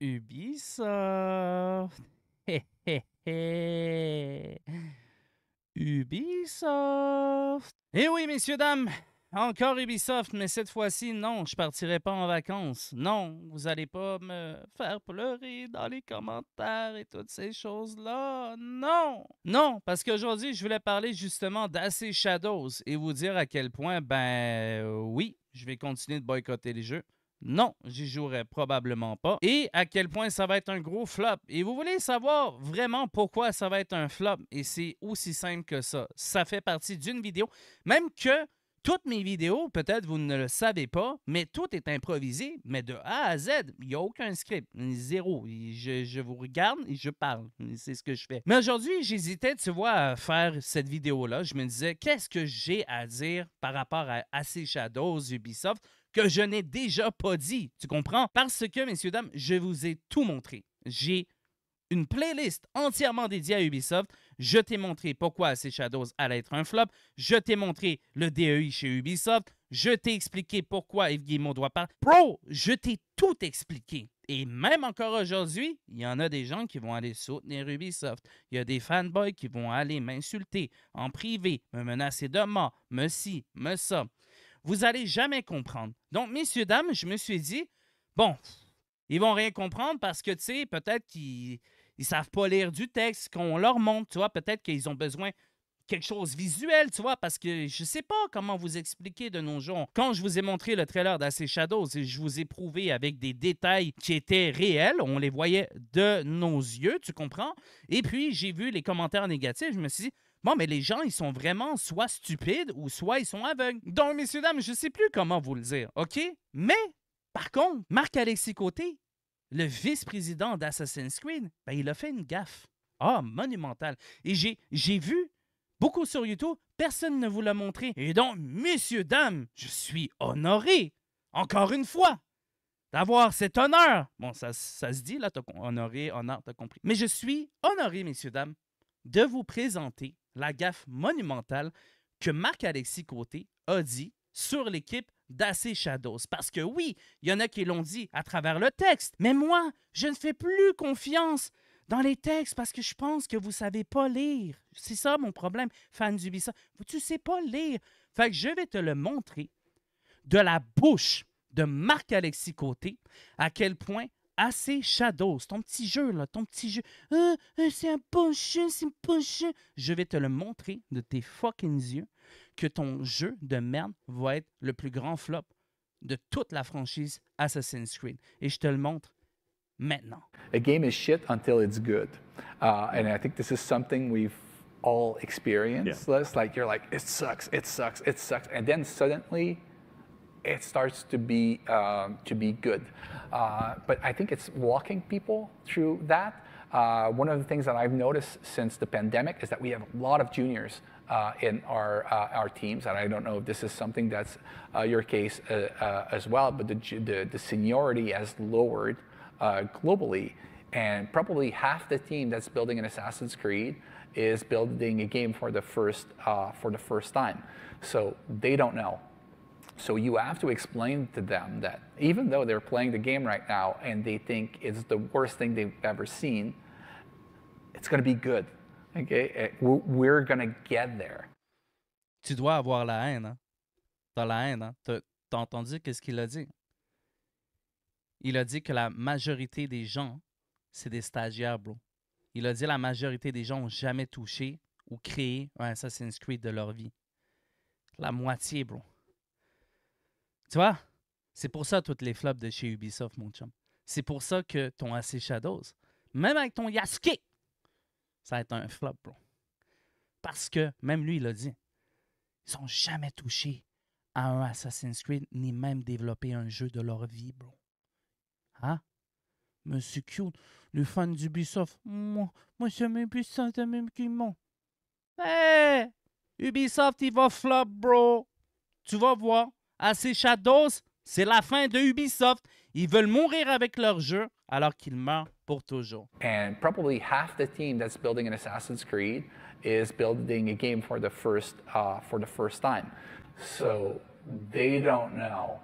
Ubisoft. Hé, hé, Ubisoft. Eh oui, messieurs, dames, encore Ubisoft, mais cette fois-ci, non, je partirai pas en vacances. Non, vous allez pas me faire pleurer dans les commentaires et toutes ces choses-là. Non! Non, parce qu'aujourd'hui, je voulais parler justement d'Assez Shadows et vous dire à quel point, ben oui, je vais continuer de boycotter les jeux. Non, j'y jouerai probablement pas. Et à quel point ça va être un gros flop. Et vous voulez savoir vraiment pourquoi ça va être un flop. Et c'est aussi simple que ça. Ça fait partie d'une vidéo. Même que toutes mes vidéos, peut-être vous ne le savez pas, mais tout est improvisé, mais de A à Z, il n'y a aucun script, zéro. Je, vous regarde et je parle. C'est ce que je fais. Mais aujourd'hui, j'hésitais, tu vois, à faire cette vidéo-là. Je me disais, qu'est-ce que j'ai à dire par rapport à AC Shadows, Ubisoft, que je n'ai déjà pas dit. Tu comprends? Parce que, messieurs, dames, je vous ai tout montré. J'ai une playlist entièrement dédiée à Ubisoft. Je t'ai montré pourquoi ces Shadows allait être un flop. Je t'ai montré le DEI chez Ubisoft. Je t'ai expliqué pourquoi Yves Guillemot doit pas. Pro, je t'ai tout expliqué. Et même encore aujourd'hui, il y en a des gens qui vont aller soutenir Ubisoft. Il y a des fanboys qui vont aller m'insulter en privé, me menacer de mort, me ci, me ça. Vous allez jamais comprendre. Donc, messieurs, dames, je me suis dit, bon, ils vont rien comprendre parce que, tu sais, peut-être qu'ils ils savent pas lire du texte qu'on leur montre, tu vois. Peut-être qu'ils ont besoin quelque chose de visuel, tu vois, parce que je sais pas comment vous expliquer de nos jours. Quand je vous ai montré le trailer d'Assez Shadows, je vous ai prouvé avec des détails qui étaient réels, on les voyait de nos yeux, tu comprends? Et puis, j'ai vu les commentaires négatifs, je me suis dit, Bon, mais les gens, ils sont vraiment soit stupides ou soit ils sont aveugles. Donc, messieurs, dames, je ne sais plus comment vous le dire, OK? Mais, par contre, Marc-Alexis Côté, le vice-président d'Assassin's Creed, ben, il a fait une gaffe. Ah, monumentale. Et j'ai vu beaucoup sur YouTube, personne ne vous l'a montré. Et donc, messieurs, dames, je suis honoré, encore une fois, d'avoir cet honneur. Bon, ça, ça se dit, là, t'as honoré, honneur, t'as compris. Mais je suis honoré, messieurs, dames, de vous présenter la gaffe monumentale que Marc-Alexis Côté a dit sur l'équipe d'assez Shadows. Parce que oui, il y en a qui l'ont dit à travers le texte, mais moi, je ne fais plus confiance dans les textes parce que je pense que vous savez pas lire. C'est ça mon problème, fan du vous Tu sais pas lire. Fait que je vais te le montrer de la bouche de Marc-Alexis Côté à quel point assez Shadows, ton petit jeu, là, ton petit jeu. Ah, c'est un bon hein, jeu, c'est un bon jeu. Je vais te le montrer de tes fucking yeux que ton jeu de merde va être le plus grand flop de toute la franchise Assassin's Creed. Et je te le montre maintenant. A game is shit until it's good. Uh, and I think this is something we've all experienced. Like you're like, it sucks, it sucks, it sucks. And then suddenly it starts to be um, to be good. Uh, but I think it's walking people through that. Uh, one of the things that I've noticed since the pandemic is that we have a lot of juniors uh, in our uh, our teams, and I don't know if this is something that's uh, your case uh, as well. But the, the, the seniority has lowered globally, and probably half the team that's building an Assassin's Creed is building a game for the first for the first time. So they don't know So you have to explain to them that even though they're playing the game right now and they think it's the worst thing they've ever seen, it's going to be good. Okay? Eh, we're going to get there. Tu dois avoir la haine. Hein? T'as la haine. Hein? T'as entendu qu'est-ce qu'il a dit? Il a dit que la majorité des gens, c'est des stagiaires, bro. Il a dit la majorité des gens n'ont jamais touché ou créé un Assassin's Creed de leur vie. La moitié, bro. Tu vois? C'est pour ça toutes les flops de chez Ubisoft, mon chum. C'est pour ça que ton AC Shadows, même avec ton Yasuke, ça va être un flop, bro. Parce que, même lui, il l'a dit, ils n'ont jamais touché à un Assassin's Creed, ni même développé un jeu de leur vie, bro. Hein? Monsieur Cute, le fan d'Ubisoft. Moi, moi j'aime même j'aime Ubisoft. Hey! Ubisoft, il va flop, bro. Tu vas voir à ces Shadows, c'est la fin de Ubisoft. Ils veulent mourir avec leur jeu alors qu'ils meurent pour toujours. And probably half the team that's building an Assassin's Creed is building a game for the first uh, for the first time. So they don't know